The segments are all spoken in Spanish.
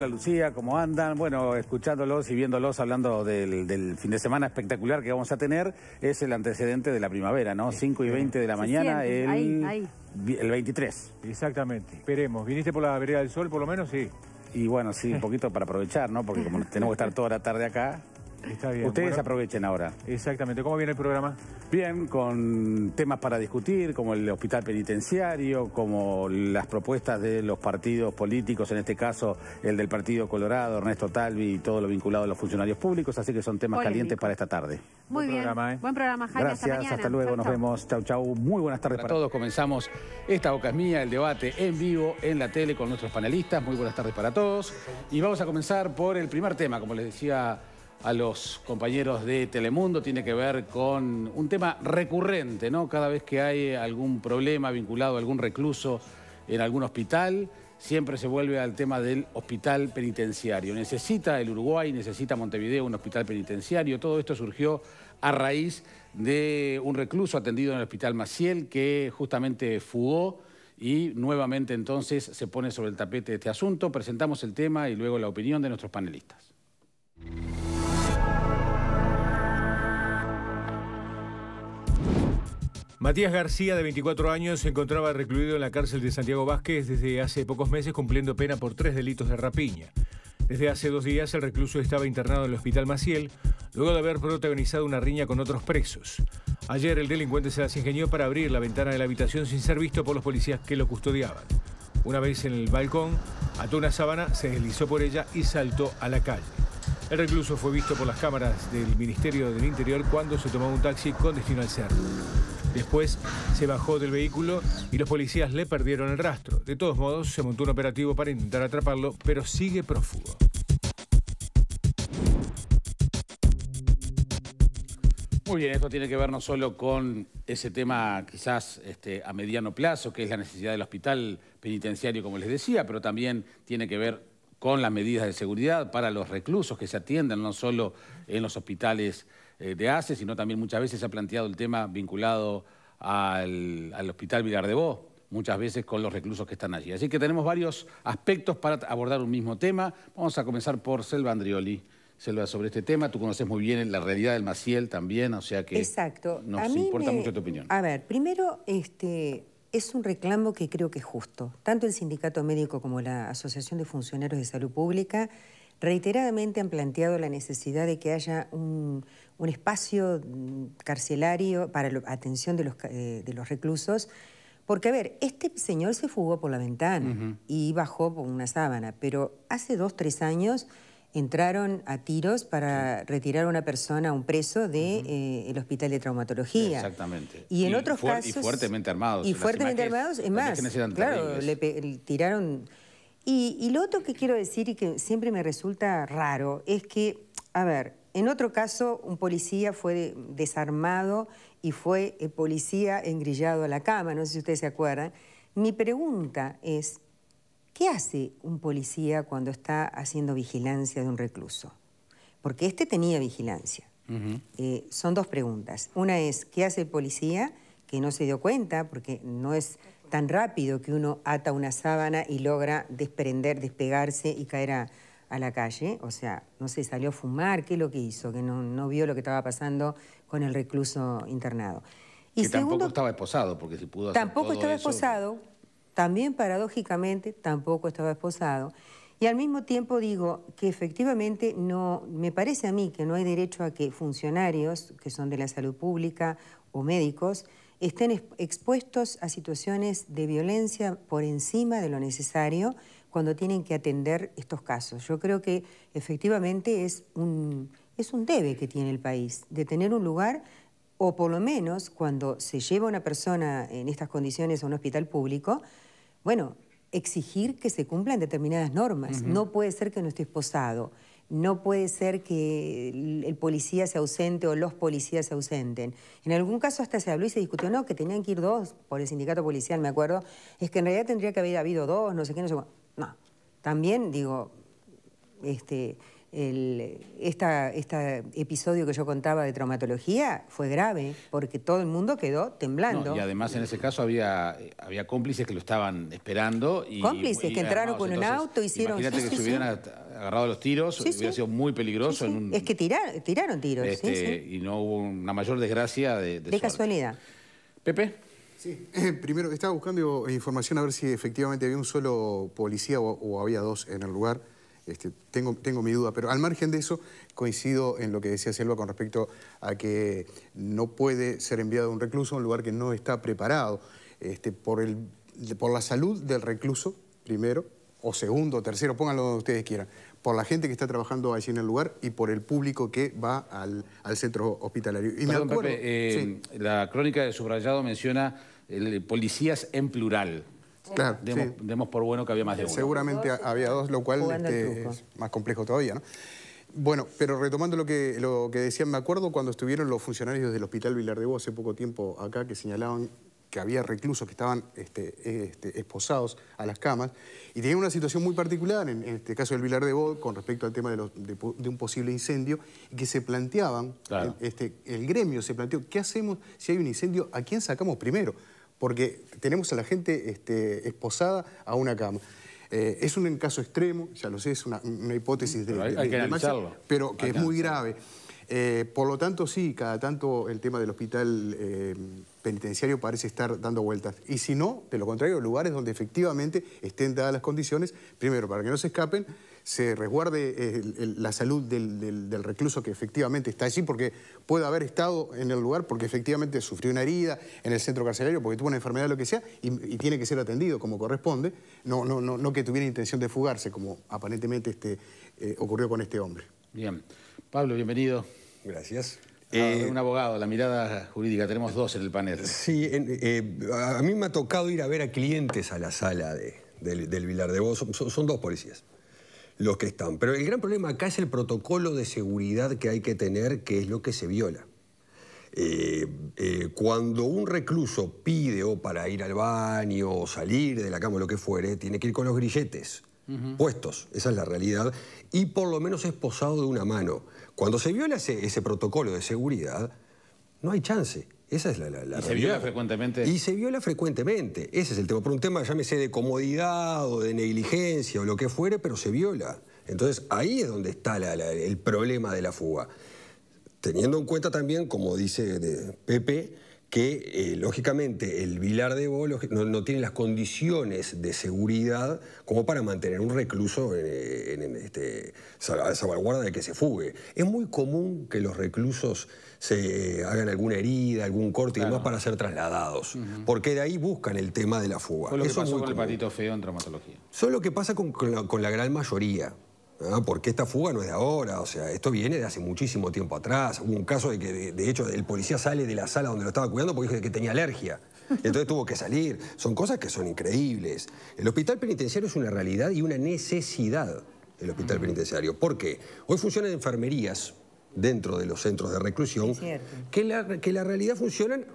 Hola Lucía, ¿cómo andan? Bueno, escuchándolos y viéndolos, hablando del, fin de semana espectacular que vamos a tener, es el antecedente de la primavera, ¿no? 5 y 20 de la mañana, el, el 23. Exactamente, esperemos. ¿Viniste por la vereda del sol por lo menos? Sí. Y bueno, sí, un poquito para aprovechar, ¿no? Porque como tenemos que estar toda la tarde acá, Ustedes aprovechen ahora. Exactamente. ¿Cómo viene el programa? Bien, con temas para discutir, como el hospital penitenciario, como las propuestas de los partidos políticos, en este caso el del Partido Colorado, Ernesto Talvi y todo lo vinculado a los funcionarios públicos, así que son temas calientes para esta tarde. Muy bien. ¿eh? Buen programa, Jaime. Gracias, hasta, luego, nos vemos. Chau, chau. Muy buenas tardes para, todos. Comenzamos esta boca mía, el debate en vivo en la tele con nuestros panelistas. Muy buenas tardes para todos. Y vamos a comenzar por el primer tema, como les decía a los compañeros de Telemundo tiene que ver con un tema recurrente, ¿no? Cada vez que hay algún problema vinculado a algún recluso en algún hospital, siempre se vuelve al tema del hospital penitenciario. Necesita el Uruguay, necesita Montevideo un hospital penitenciario. Todo esto surgió a raíz de un recluso atendido en el hospital Maciel que justamente fugó y nuevamente entonces se pone sobre el tapete este asunto. Presentamos el tema y luego la opinión de nuestros panelistas. Matías García, de 24 años, se encontraba recluido en la cárcel de Santiago Vázquez desde hace pocos meses cumpliendo pena por tres delitos de rapiña. Desde hace dos días el recluso estaba internado en el Hospital Maciel, luego de haber protagonizado una riña con otros presos. Ayer el delincuente se las ingenió para abrir la ventana de la habitación sin ser visto por los policías que lo custodiaban. Una vez en el balcón, ató una sábana, se deslizó por ella y saltó a la calle. El recluso fue visto por las cámaras del Ministerio del Interior cuando se tomó un taxi con destino al cerro. Después se bajó del vehículo y los policías le perdieron el rastro. De todos modos, se montó un operativo para intentar atraparlo, pero sigue prófugo. Muy bien, esto tiene que ver no solo con ese tema quizás este, a mediano plazo, que es la necesidad del hospital penitenciario, como les decía, pero también tiene que ver con las medidas de seguridad para los reclusos que se atienden, no solo en los hospitales eh, de ACE, sino también muchas veces se ha planteado el tema vinculado al, Hospital Vilar de muchas veces con los reclusos que están allí. Así que tenemos varios aspectos para abordar un mismo tema. Vamos a comenzar por Selva Andrioli. Selva, sobre este tema, tú conoces muy bien la realidad del Maciel también, o sea que Exacto. nos importa mucho tu opinión. A ver, primero, este, es un reclamo que creo que es justo. Tanto el sindicato médico como la Asociación de Funcionarios de Salud Pública reiteradamente han planteado la necesidad de que haya un, espacio mm, carcelario para la atención de los, eh, de los reclusos. Porque, a ver, este señor se fugó por la ventana y bajó por una sábana, pero hace dos, tres años entraron a tiros para retirar a una persona, a un preso, del de, eh, el hospital de traumatología. Exactamente. Y en otros Y fuertemente armados. Y fuertemente armados, es más, claro, le tiraron y, lo otro que quiero decir y que siempre me resulta raro es que, a ver, en otro caso un policía fue desarmado y fue eh, policía engrillado a la cama, no sé si ustedes se acuerdan. Mi pregunta es, ¿qué hace un policía cuando está haciendo vigilancia de un recluso? Porque este tenía vigilancia. Eh, son dos preguntas. Una es, ¿qué hace el policía que no se dio cuenta? Porque no es tan rápido que uno ata una sábana y logra desprender, despegarse y caer a, la calle. O sea, no sé, salió a fumar, ¿qué es lo que hizo? Que no, vio lo que estaba pasando con el recluso internado. Y tampoco estaba esposado, porque si pudo hacer Tampoco estaba esposado, también paradójicamente tampoco estaba esposado. Y al mismo tiempo digo que efectivamente no, me parece a mí que no hay derecho a que funcionarios que son de la salud pública o médicos estén expuestos a situaciones de violencia por encima de lo necesario cuando tienen que atender estos casos. Yo creo que efectivamente es un, es un debe que tiene el país, de tener un lugar o por lo menos cuando se lleva una persona en estas condiciones a un hospital público, bueno, exigir que se cumplan determinadas normas. No puede ser que no esté esposado. No puede ser que el policía se ausente o los policías se ausenten. En algún caso hasta se habló y se discutió, no, que tenían que ir dos por el sindicato policial, me acuerdo. Es que en realidad tendría que haber habido dos, no sé qué, no sé No, también digo, este, el, eh, esta, este episodio que yo contaba de traumatología fue grave, porque todo el mundo quedó temblando. y además en ese caso había, eh, había cómplices que lo estaban esperando. Y, cómplices que entraron con un auto, hicieron... Imagínate que se hubieran agarrado los tiros, hubiera sido muy peligroso. En un, es que tiraron, tiros. Este, y no hubo una mayor desgracia de... casualidad. Pepe. Sí, eh, primero estaba buscando información a ver si efectivamente había un solo policía o había dos en el lugar. Este, tengo, tengo mi duda, pero al margen de eso, coincido en lo que decía Selva con respecto a que no puede ser enviado un recluso a un lugar que no está preparado este, por, el, por la salud del recluso, primero, o segundo, o tercero, pónganlo donde ustedes quieran, por la gente que está trabajando allí en el lugar y por el público que va al, centro hospitalario. Y eh, la crónica de subrayado menciona el policías en plural. Claro, demos, por bueno que había más de uno. Seguramente había dos, lo cual este, es más complejo todavía, ¿no? Bueno, pero retomando lo que, lo que decían, me acuerdo cuando estuvieron los funcionarios del Hospital Vilar de Bo hace poco tiempo acá, que señalaban que había reclusos que estaban este, este, esposados a las camas y tenían una situación muy particular, en, este caso del Vilar de Bo, con respecto al tema de, un posible incendio, que se planteaban, el gremio se planteó, ¿qué hacemos si hay un incendio? ¿A quién sacamos primero? porque tenemos a la gente este, esposada a una cama. Eh, es un caso extremo, ya lo sé, es una, hipótesis de... Pero hay, que pero que es muy grave. Eh, por lo tanto, sí, cada tanto el tema del hospital eh, penitenciario parece estar dando vueltas. Y si no, de lo contrario, lugares donde efectivamente estén dadas las condiciones, primero, para que no se escapen, se resguarde eh, la salud del, recluso que efectivamente está allí, porque puede haber estado en el lugar porque efectivamente sufrió una herida en el centro carcelario, porque tuvo una enfermedad lo que sea, y, tiene que ser atendido como corresponde, no, no, no, que tuviera intención de fugarse, como aparentemente este, eh, ocurrió con este hombre. Bien. Pablo, bienvenido. Gracias. Eh, un abogado, la mirada jurídica, tenemos dos en el panel. Sí, a mí me ha tocado ir a ver a clientes a la sala del, Vilar de Vos, son dos policías los que están. Pero el gran problema acá es el protocolo de seguridad que hay que tener, que es lo que se viola. Eh, eh, cuando un recluso pide o para ir al baño o salir de la cama o lo que fuere, tiene que ir con los grilletes puestos, esa es la realidad, y por lo menos esposado de una mano. Cuando se viola ese protocolo de seguridad, no hay chance. Esa es la, y se viola frecuentemente. Y se viola frecuentemente. Ese es el tema. Por un tema, llámese de comodidad o de negligencia o lo que fuere, pero se viola. Entonces ahí es donde está el problema de la fuga. Teniendo en cuenta también, como dice Pepe, que eh, lógicamente el Vilar de Bo no, tiene las condiciones de seguridad como para mantener un recluso en, eh, este, salvaguarda de que se fugue. Es muy común que los reclusos se eh, hagan alguna herida, algún corte y demás para ser trasladados, porque de ahí buscan el tema de la fuga. que el patito feo en traumatología. Eso lo que pasa con la gran mayoría porque esta fuga no es de ahora, o sea, esto viene de hace muchísimo tiempo atrás. Hubo un caso de que, de, hecho, el policía sale de la sala donde lo estaba cuidando porque dijo que tenía alergia. Entonces tuvo que salir. Son cosas que son increíbles. El hospital penitenciario es una realidad y una necesidad, el hospital penitenciario. ¿Por qué? Hoy funcionan enfermerías dentro de los centros de reclusión que la, que la realidad funcionan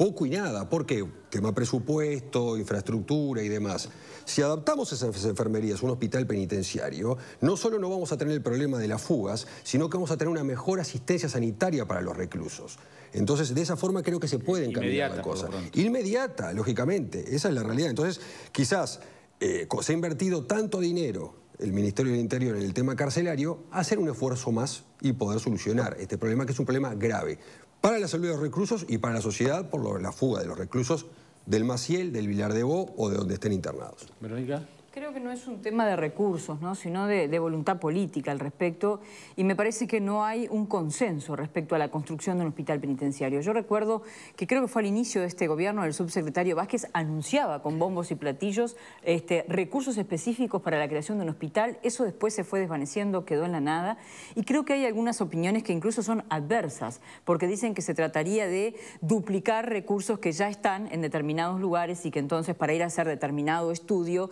poco y nada. porque Tema presupuesto, infraestructura y demás. Si adaptamos esas enfermerías a un hospital penitenciario, no solo no vamos a tener el problema de las fugas, sino que vamos a tener una mejor asistencia sanitaria para los reclusos. Entonces, de esa forma creo que se pueden cambiar las cosas. Inmediata, lógicamente. Esa es la realidad. Entonces, quizás eh, se ha invertido tanto dinero el Ministerio del Interior en el tema carcelario, hacer un esfuerzo más y poder solucionar este problema, que es un problema grave para la salud de los reclusos y para la sociedad por lo, la fuga de los reclusos del Maciel, del Vilar de Bo o de donde estén internados. Verónica. Creo que no es un tema de recursos, ¿no? sino de, voluntad política al respecto. Y me parece que no hay un consenso respecto a la construcción de un hospital penitenciario. Yo recuerdo que creo que fue al inicio de este gobierno el subsecretario Vázquez anunciaba con bombos y platillos este, recursos específicos para la creación de un hospital. Eso después se fue desvaneciendo, quedó en la nada. Y creo que hay algunas opiniones que incluso son adversas, porque dicen que se trataría de duplicar recursos que ya están en determinados lugares y que entonces para ir a hacer determinado estudio...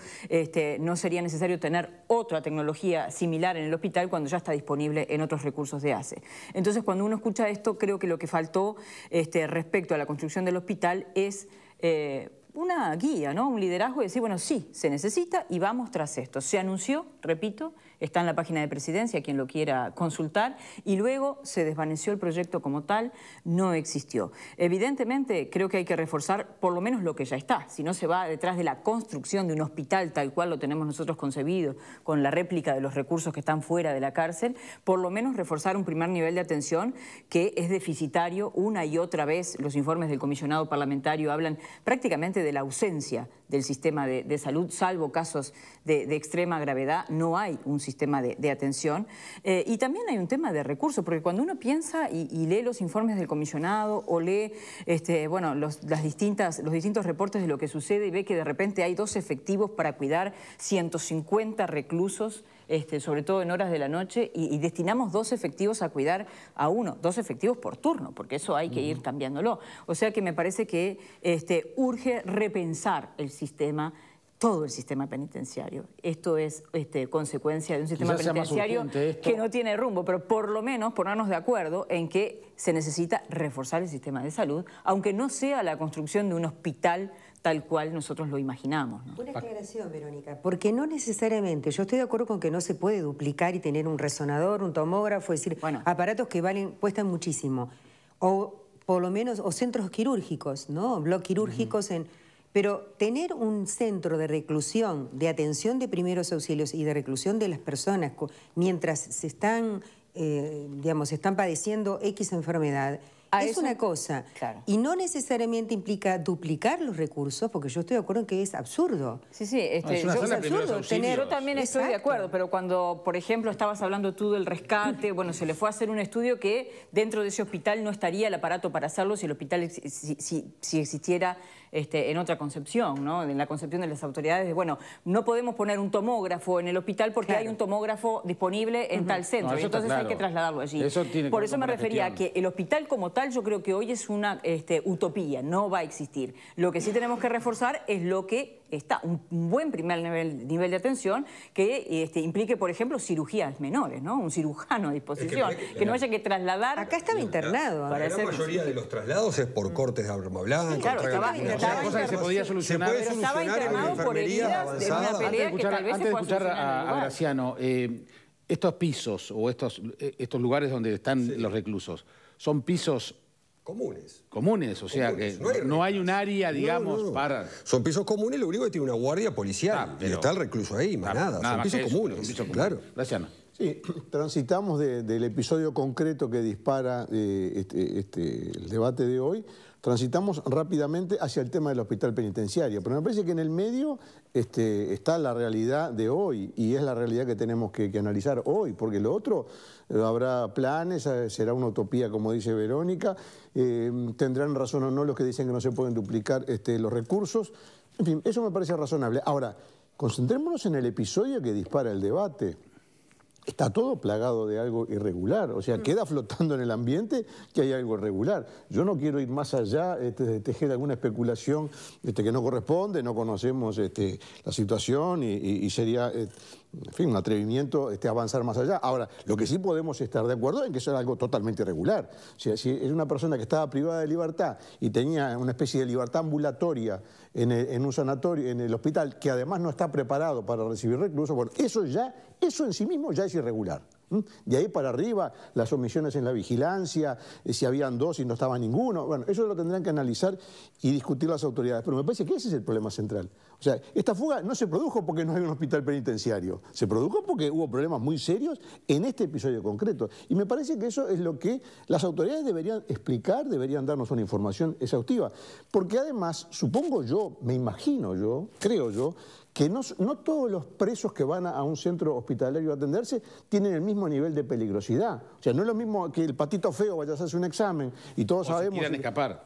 Este, no sería necesario tener otra tecnología similar en el hospital cuando ya está disponible en otros recursos de ACE. Entonces, cuando uno escucha esto, creo que lo que faltó este, respecto a la construcción del hospital es... Eh, una guía, ¿no? un liderazgo y decir, bueno, sí, se necesita y vamos tras esto. Se anunció, repito, Está en la página de presidencia, quien lo quiera consultar. Y luego se desvaneció el proyecto como tal, no existió. Evidentemente, creo que hay que reforzar por lo menos lo que ya está. Si no se va detrás de la construcción de un hospital tal cual lo tenemos nosotros concebido, con la réplica de los recursos que están fuera de la cárcel, por lo menos reforzar un primer nivel de atención que es deficitario una y otra vez. Los informes del comisionado parlamentario hablan prácticamente de la ausencia del sistema de, salud, salvo casos de, extrema gravedad, no hay un sistema de, atención. Eh, y también hay un tema de recursos, porque cuando uno piensa y, lee los informes del comisionado o lee este, bueno, los, las distintas, los distintos reportes de lo que sucede y ve que de repente hay dos efectivos para cuidar 150 reclusos, este, sobre todo en horas de la noche, y, destinamos dos efectivos a cuidar a uno, dos efectivos por turno, porque eso hay que ir cambiándolo. O sea que me parece que este, urge repensar el sistema todo el sistema penitenciario. Esto es este, consecuencia de un sistema penitenciario que no tiene rumbo, pero por lo menos ponernos de acuerdo en que se necesita reforzar el sistema de salud, aunque no sea la construcción de un hospital tal cual nosotros lo imaginamos. Una aclaración, Verónica, porque no necesariamente, yo estoy de acuerdo con que no se puede duplicar y tener un resonador, un tomógrafo, es decir, bueno, aparatos que valen, cuestan muchísimo, o por lo menos, o centros quirúrgicos, ¿no? Bloques quirúrgicos en pero tener un centro de reclusión, de atención de primeros auxilios y de reclusión de las personas mientras se están, eh, digamos, están padeciendo X enfermedad, es una cosa. Y no necesariamente implica duplicar los recursos, porque yo estoy de acuerdo en que es absurdo. Sí, sí, este, yo, absurdo tener... también estoy de acuerdo, pero cuando, por ejemplo, estabas hablando tú del rescate, bueno, se le fue a hacer un estudio que dentro de ese hospital no estaría el aparato para hacerlo si el hospital si, existiera este, en otra concepción, ¿no? En la concepción de las autoridades de, bueno, no podemos poner un tomógrafo en el hospital porque hay un tomógrafo disponible en tal centro. entonces hay que trasladarlo allí. por eso me refería a que el hospital como tal yo creo que hoy es una este, utopía, no va a existir. Lo que sí tenemos que reforzar es lo que está, un buen primer nivel, nivel de atención que este, implique, por ejemplo, cirugías menores, ¿no? Un cirujano a disposición, que, no haya que trasladar... Acá estaba internado. La, para la mayoría de los traslados es por cortes de arma blanca. claro, estaba, internado. estaba se podía solucionar. internado por heridas una pelea escuchar, a, Graciano, eh, estos pisos o estos, eh, estos lugares donde están los reclusos son pisos Comunes. Comunes, o sea que no hay, un área, digamos, para... Son pisos comunes, lo único que tiene una guardia policial. Ah, y está el recluso ahí, más nada. Son pisos comunes. Claro. Gracias, Ana. Sí, transitamos del episodio concreto que dispara eh, este, este, el debate de hoy transitamos rápidamente hacia el tema del hospital penitenciario, pero me parece que en el medio este, está la realidad de hoy y es la realidad que tenemos que, analizar hoy, porque lo otro eh, habrá planes, eh, será una utopía como dice Verónica, eh, tendrán razón o no los que dicen que no se pueden duplicar este, los recursos, en fin, eso me parece razonable. Ahora, concentrémonos en el episodio que dispara el debate está todo plagado de algo irregular, o sea, mm. queda flotando en el ambiente que hay algo irregular. Yo no quiero ir más allá este, de tejer alguna especulación este, que no corresponde, no conocemos este, la situación y, sería, eh, en fin, un atrevimiento este, avanzar más allá. Ahora, lo que sí podemos estar de acuerdo es que eso era algo totalmente irregular. O sea, si es una persona que estaba privada de libertad y tenía una especie de libertad ambulatoria en, en un sanatorio, en el hospital, que además no está preparado para recibir reclusos, bueno, eso ya eso en sí mismo ya es irregular. De ahí para arriba, las omisiones en la vigilancia, eh, si habían dos y no estaba ninguno. Bueno, eso lo tendrán que analizar y discutir las autoridades. Pero me parece que ese es el problema central. O sea, esta fuga no se produjo porque no hay un hospital penitenciario. Se produjo porque hubo problemas muy serios en este episodio concreto. Y me parece que eso es lo que las autoridades deberían explicar, deberían darnos una información exhaustiva. Porque además, supongo yo, me imagino yo, creo yo, que no, todos los presos que van a, un centro hospitalario a atenderse tienen el mismo nivel de peligrosidad. O sea, no es lo mismo que el patito feo vaya a hacerse un examen y todos escapar.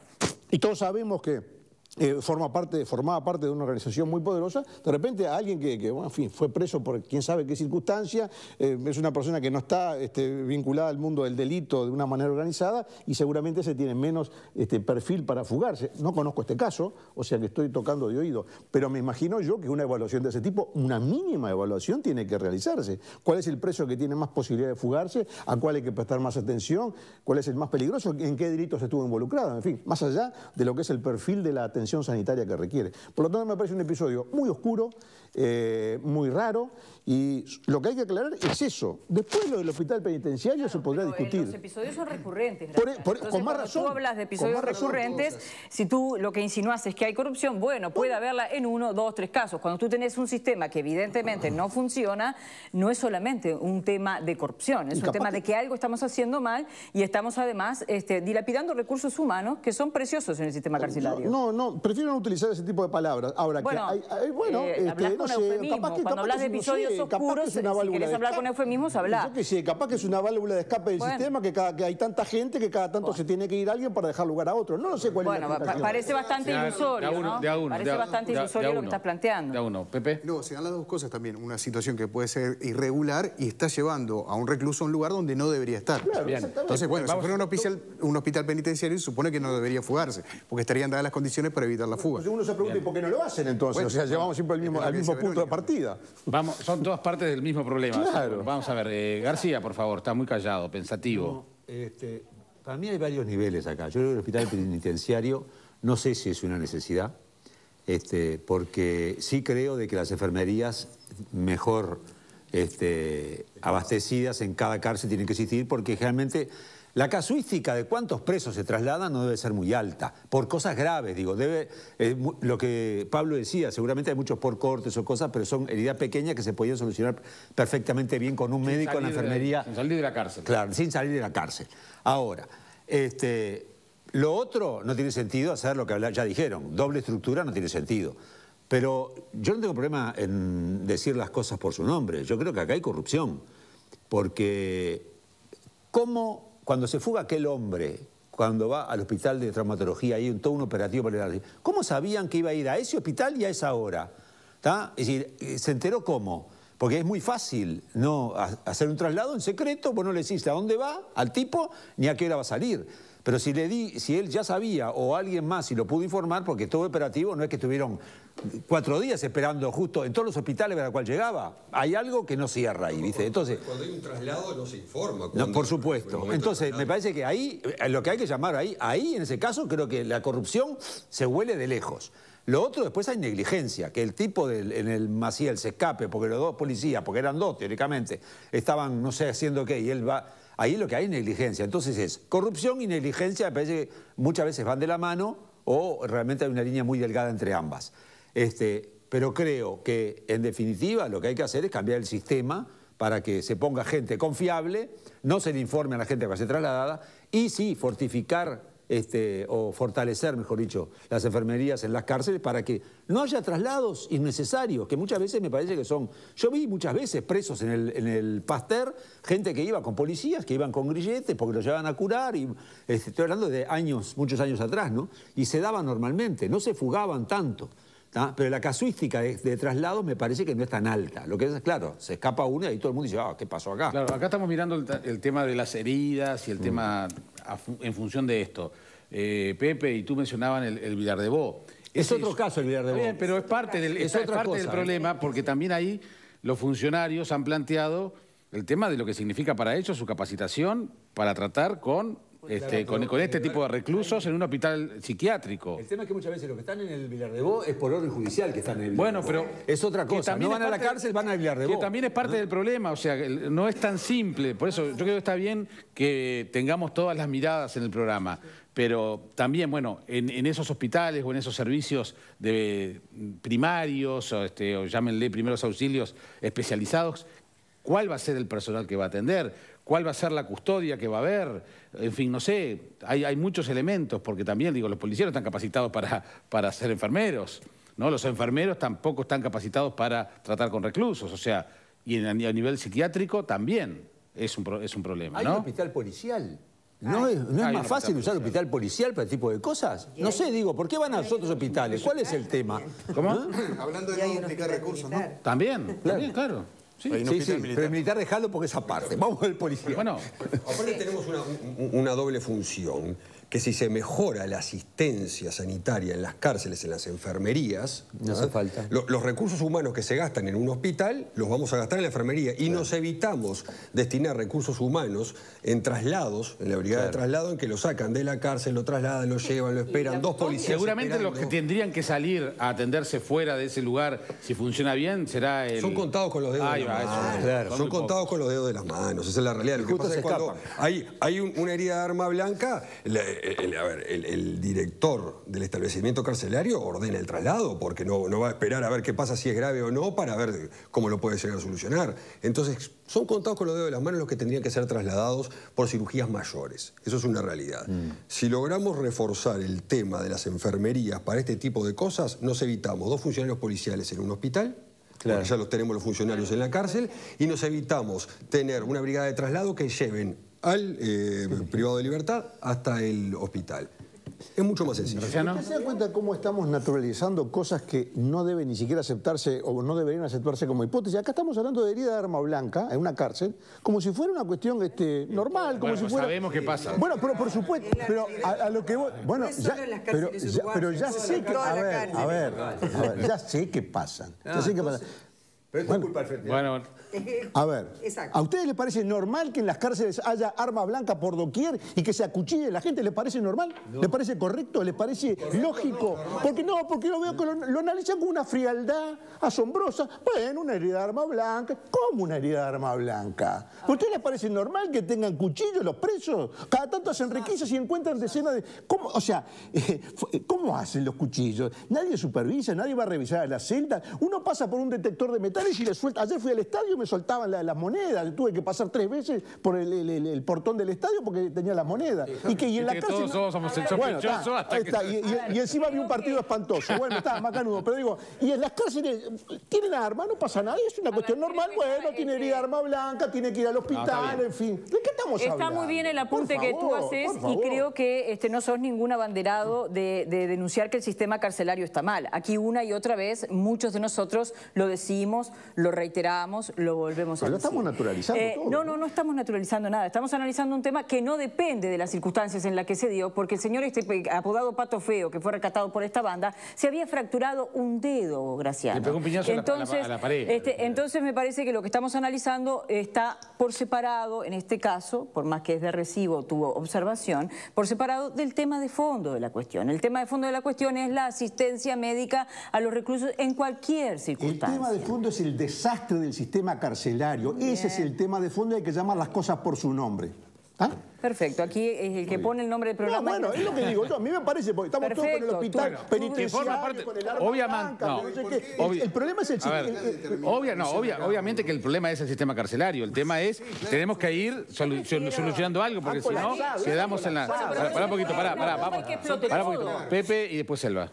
Y todos sabemos que eh, parte, formaba parte de una organización muy poderosa, de repente alguien que, en fin, fue preso por quién sabe qué circunstancia, eh, es una persona que no está este, vinculada al mundo del delito de una manera organizada y seguramente se tiene menos este, perfil para fugarse. No conozco este caso, o sea que estoy tocando de oído, pero me imagino yo que una evaluación de ese tipo, una mínima evaluación tiene que realizarse. ¿Cuál es el preso que tiene más posibilidad de fugarse? ¿A cuál hay que prestar más atención? ¿Cuál es el más peligroso? ¿En qué delitos estuvo involucrado? En fin, más allá de lo que es el perfil de la atención atención sanitaria que requiere. Por lo tanto, me parece un episodio muy oscuro eh, muy raro y lo que hay que aclarar es eso. Después lo del hospital penitenciario se podrá eh, discutir. Los episodios son recurrentes. E- e- con más razón. tú hablas de episodios recurrentes, si tú lo que insinuas es que hay corrupción, bueno, puede haberla en uno, dos, tres casos. Cuando tú tenés un sistema que evidentemente no funciona, no es solamente un tema de corrupción, es un tema de que algo estamos haciendo mal y estamos además este, dilapidando recursos humanos que son preciosos en el sistema carcelario. No, no, prefiero no utilizar ese tipo de palabras. Ahora, bueno, que bueno, eh, cuando hablas de episodios hablar con eufemismos, habla. capaz que es una válvula de escape del sistema, que, hay tanta gente que cada tanto se tiene que ir alguien para dejar lugar a otro. No lo sé cuál es la Bueno, parece bastante ilusorio, ¿no? Parece bastante ilusorio lo que estás planteando. De uno. Pepe. No, se dan las dos cosas también. Una situación que puede ser irregular y está llevando a un recluso a un lugar donde no debería estar. Claro, Entonces, bueno, si fuera un hospital, un hospital penitenciario, supone que no debería fugarse, porque estarían dadas las condiciones para evitar la fuga. Entonces uno se pregunta, ¿y por qué no lo hacen entonces? o sea, llevamos siempre al mismo punto de partida. Vamos, son todas partes del mismo problema. Vamos a ver, eh, García, por favor, está muy callado, pensativo. Este, para mí hay varios niveles acá. Yo creo que el hospital penitenciario no sé si es una necesidad, este, porque sí creo de que las enfermerías mejor este, abastecidas en cada cárcel tienen que existir, porque realmente la casuística de cuántos presos se trasladan no debe ser muy alta, por cosas graves, digo, debe, eh, lo que Pablo decía, seguramente hay muchos por cortes o cosas, pero son heridas pequeñas que se podían solucionar perfectamente bien con un médico en la enfermería. sin salir de la cárcel. Claro, sin salir de la cárcel. Ahora, este, lo otro no tiene sentido hacer lo que ya dijeron, doble estructura no tiene sentido. Pero yo no tengo problema en decir las cosas por su nombre, yo creo que acá hay corrupción, porque ¿cómo cuando se fuga aquel hombre, cuando va al hospital de traumatología, hay un, todo un operativo para el... ¿Cómo sabían que iba a ir a ese hospital y a esa hora? ¿Tá? Es decir, eh, ¿se enteró cómo? Porque es muy fácil no hacer un traslado en secreto, vos no le decís a dónde va, al tipo, ni a qué hora va a salir. Pero si, le di, si él ya sabía o alguien más si lo pudo informar, porque todo operativo no es que estuvieron cuatro días esperando justo en todos los hospitales para la cual llegaba. Hay algo que no cierra ahí, ¿viste? Entonces, cuando hay un traslado no se informa. No, por supuesto. Entonces, me parece que ahí, eh, lo que hay que llamar ahí, ahí en ese caso creo que la corrupción se huele de lejos. Lo otro, después hay negligencia, que el tipo en el Maciel se escape porque los dos policías, porque eran dos teóricamente, estaban, no sé, haciendo qué, y él va Ahí lo que hay es negligencia. Entonces es corrupción y negligencia, me parece que muchas veces van de la mano o realmente hay una línea muy delgada entre ambas. Este, pero creo que en definitiva lo que hay que hacer es cambiar el sistema para que se ponga gente confiable, no se le informe a la gente que va a ser trasladada y sí fortificar este, o fortalecer, mejor dicho, las enfermerías en las cárceles para que no haya traslados innecesarios, que muchas veces me parece que son... Yo vi muchas veces presos en el, en gente que iba con policías, que iban con grilletes porque los llevaban a curar, y este, estoy hablando de años, muchos años atrás, ¿no? Y se daban normalmente, no se fugaban tanto. Pero la casuística de, traslados me parece que no es tan alta. Lo que es, claro, se escapa uno y todo el mundo dice, ah, ¿qué pasó acá? Claro, acá estamos mirando el, tema de las heridas y el mm. tema en función de esto. Eh, Pepe y tú mencionaban el, el de Bo. Es, otro caso el Villar de Bo. pero es parte del, del ¿eh? problema porque también ahí los funcionarios han planteado el tema de lo que significa para ellos su capacitación para tratar con pues este, con, este tipo de reclusos en un hospital psiquiátrico. El tema es que muchas veces los que están en el Bo es por orden judicial que están en el Bueno, pero... Es otra cosa, también van a la cárcel, van al Bo Que también es parte ¿Eh? del problema, o sea, no es tan simple. Por eso yo creo que está bien que tengamos todas las miradas en el programa. Pero también, bueno, en, esos hospitales o en esos servicios primarios, o, este, o llámenle primeros auxilios especializados, ¿cuál va a ser el personal que va a atender? cuál va a ser la custodia que va a haber, en fin, no sé, hay, muchos elementos, porque también, digo, los policías no están capacitados para, para ser enfermeros, ¿no? Los enfermeros tampoco están capacitados para tratar con reclusos, o sea, y a nivel psiquiátrico también es un, es un problema, ¿no? Hay un hospital policial. ¿No es, no es más fácil usar hospital policial para este tipo de cosas? No sé, digo, ¿por qué van a los otros hospitales? ¿Cuál es el tema? ¿Cómo? ¿Ah? Hablando de no implicar recursos, ¿no? También, también, claro. Sí, sí, pero el militar dejalo porque es aparte. Vamos el policía. Bueno, aparte tenemos una doble función que si se mejora la asistencia sanitaria en las cárceles, en las enfermerías, hace falta. los recursos humanos que se gastan en un hospital los vamos a gastar en la enfermería y nos evitamos destinar recursos humanos en traslados, en la brigada de traslado, en que lo sacan de la cárcel, lo trasladan, lo llevan, lo esperan, dos policías. Seguramente los que tendrían que salir a atenderse fuera de ese lugar, si funciona bien, será el... Son contados con los dedos de las manos. Son, contados con los dedos de las manos, esa es la realidad. Lo pasa es cuando hay, una herida de arma blanca, a ver, el, director del establecimiento carcelario ordena el traslado porque no, va a esperar a ver qué pasa si es grave o no para ver cómo lo puede llegar a solucionar. Entonces, son contados con los dedos de las manos los que tendrían que ser trasladados por cirugías mayores. Eso es una realidad. Mm. Si logramos reforzar el tema de las enfermerías para este tipo de cosas, nos evitamos dos funcionarios policiales en un hospital, Porque ya los tenemos los funcionarios en la cárcel, y nos evitamos tener una brigada de traslado que lleven al eh, privado de libertad hasta el hospital. Es mucho más sencillo. se da cuenta cómo estamos naturalizando cosas que no deben ni siquiera aceptarse o no deberían aceptarse como hipótesis? Acá estamos hablando de herida de arma blanca en una cárcel, como si fuera una cuestión este, normal, como bueno, si fuera... sabemos qué pasa. Bueno, pero por supuesto, pero a, lo que Bueno, ya, pero, ya, sé que... A ver, a ver, ya sé que pasan. Ah, pero culpa Bueno, A ver, ¿a ustedes les parece normal que en las cárceles haya arma blanca por doquier y que se acuchille la gente? ¿Les parece normal? le ¿Les parece correcto? ¿Les parece lógico? porque no, porque lo veo que lo, analizan con una frialdad asombrosa. Bueno, una herida de arma blanca. ¿Cómo una herida de arma blanca? ¿A ustedes les parece normal que tengan cuchillos los presos? Cada tanto hacen requisas y encuentran decenas de... ¿Cómo, o sea, eh, eh, ¿cómo hacen los cuchillos? Nadie supervisa, nadie va a revisar las la Uno pasa por un detector de metales y le suelta... Ayer fui al estadio me soltaban las monedas. tuve que pasar tres veces por el, portón del estadio porque tenía las monedas. y que la Todos somos bueno, y, encima había un partido espantoso. Bueno, está, macanudo. Pero digo, y en las cárceles tienen arma, no pasa nada. Es una cuestión normal. Bueno, tiene este arma blanca, tiene que ir al hospital, en fin. ¿De qué estamos está hablando? Está muy bien el apunte que tú haces y creo que este, no sos ningún abanderado de denunciar que el sistema carcelario está mal. Aquí una y otra vez muchos de nosotros lo decimos, lo reiteramos, lo volvemos lo estamos naturalizando eh, No, no, no estamos naturalizando nada. Estamos analizando un tema que no depende de las circunstancias en las que se dio, porque el señor este apodado Pato Feo, que fue recatado por esta banda, se había fracturado un dedo, Graciano. Le pegó un piñazo entonces, a, la, este, entonces me parece que lo que estamos analizando está por separado, en este caso, por más que es de recibo tuvo observación, por separado del tema de fondo de la cuestión. El tema de fondo de la cuestión es la asistencia médica a los reclusos en cualquier circunstancia. El tema de fondo es el desastre del sistema carcelario. Ese es el tema de fondo, y hay que llamar las cosas por su nombre. ¿Ah? Perfecto, aquí es el que pone el nombre del programa. No, bueno, es lo que digo yo, a mí me parece, porque estamos todos con el hospital penitenciario, con el obviamente, no, sé El, problema es el sistema... Obvia, no, obviamente que el problema es el sistema carcelario, el tema es, tenemos que ir solucionando algo, porque si no, quedamos en la... pará un poquito, pará, pará, vamos, pará un poquito, Pepe y después Selva.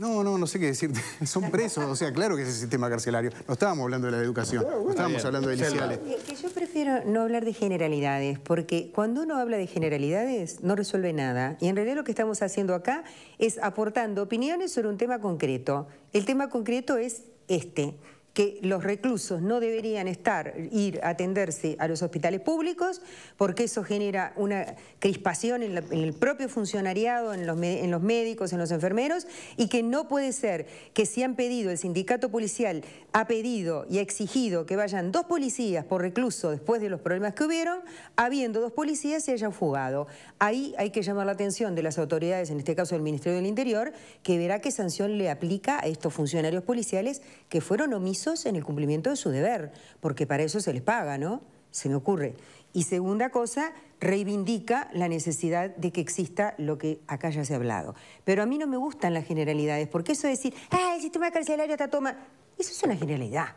No, no, no sé qué decirte. Son presos, o sea, claro que es el sistema carcelario. No estábamos hablando de la educación, no estábamos hablando de iniciales. que yo prefiero no hablar de generalidades, porque cuando uno habla de generalidades no resuelve nada. Y en realidad lo que estamos haciendo acá es aportando opiniones sobre un tema concreto. El tema concreto es este que los reclusos no deberían estar, ir a atenderse a los hospitales públicos, porque eso genera una crispación en, el propio funcionariado, en los, en los médicos, en los enfermeros, y que no puede ser que si han pedido, el sindicato policial ha pedido y ha exigido que vayan dos policías por recluso después de los problemas que hubieron, habiendo dos policías se hayan fugado. Ahí hay que llamar la atención de las autoridades, en este caso del Ministerio del Interior, que verá qué sanción le aplica a estos funcionarios policiales que fueron omisos en el cumplimiento de su deber, porque para eso se les paga, ¿no? Se me ocurre. Y segunda cosa, reivindica la necesidad de que exista lo que acá ya se ha hablado. Pero a mí no me gustan las generalidades, porque eso de decir, ah, el sistema carcelario está toma, eso es una generalidad.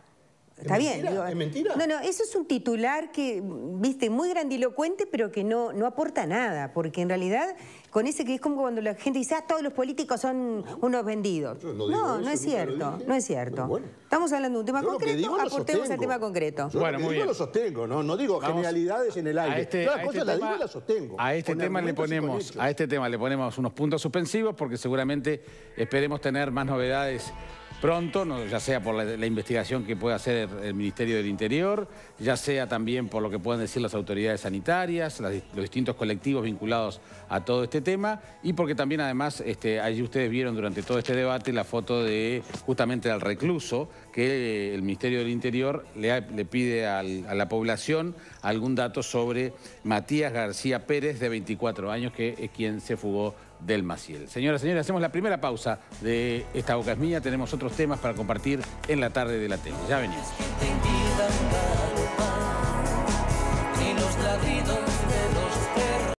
Está bien. ¿Es mentira? No, no, eso es un titular que, viste, muy grandilocuente, pero que no, no aporta nada, porque en realidad con ese que es como cuando la gente dice, ah, todos los políticos son unos vendidos. No, no, es cierto, no es cierto, Estamos hablando de un tema concreto, aportemos al tema concreto. Yo bueno, lo lo sostengo, no, digo generalidades en el aire. Todas las cosas digo y las sostengo. A este, tema le ponemos, a este tema le ponemos unos puntos suspensivos porque seguramente esperemos tener más novedades pronto, ya sea por la, investigación que pueda hacer el Ministerio del Interior, ya sea también por lo que puedan decir las autoridades sanitarias, los distintos colectivos vinculados a todo este tema, y porque también además este, allí ustedes vieron durante todo este debate la foto de justamente al recluso que eh, el Ministerio del Interior le, pide a la población algún dato sobre Matías García Pérez, de 24 años, que es quien se fugó del Maciel. Señoras, señores, hacemos la primera pausa de esta boca es mía. Tenemos otros temas para compartir en la tarde de la tele. Ya venimos.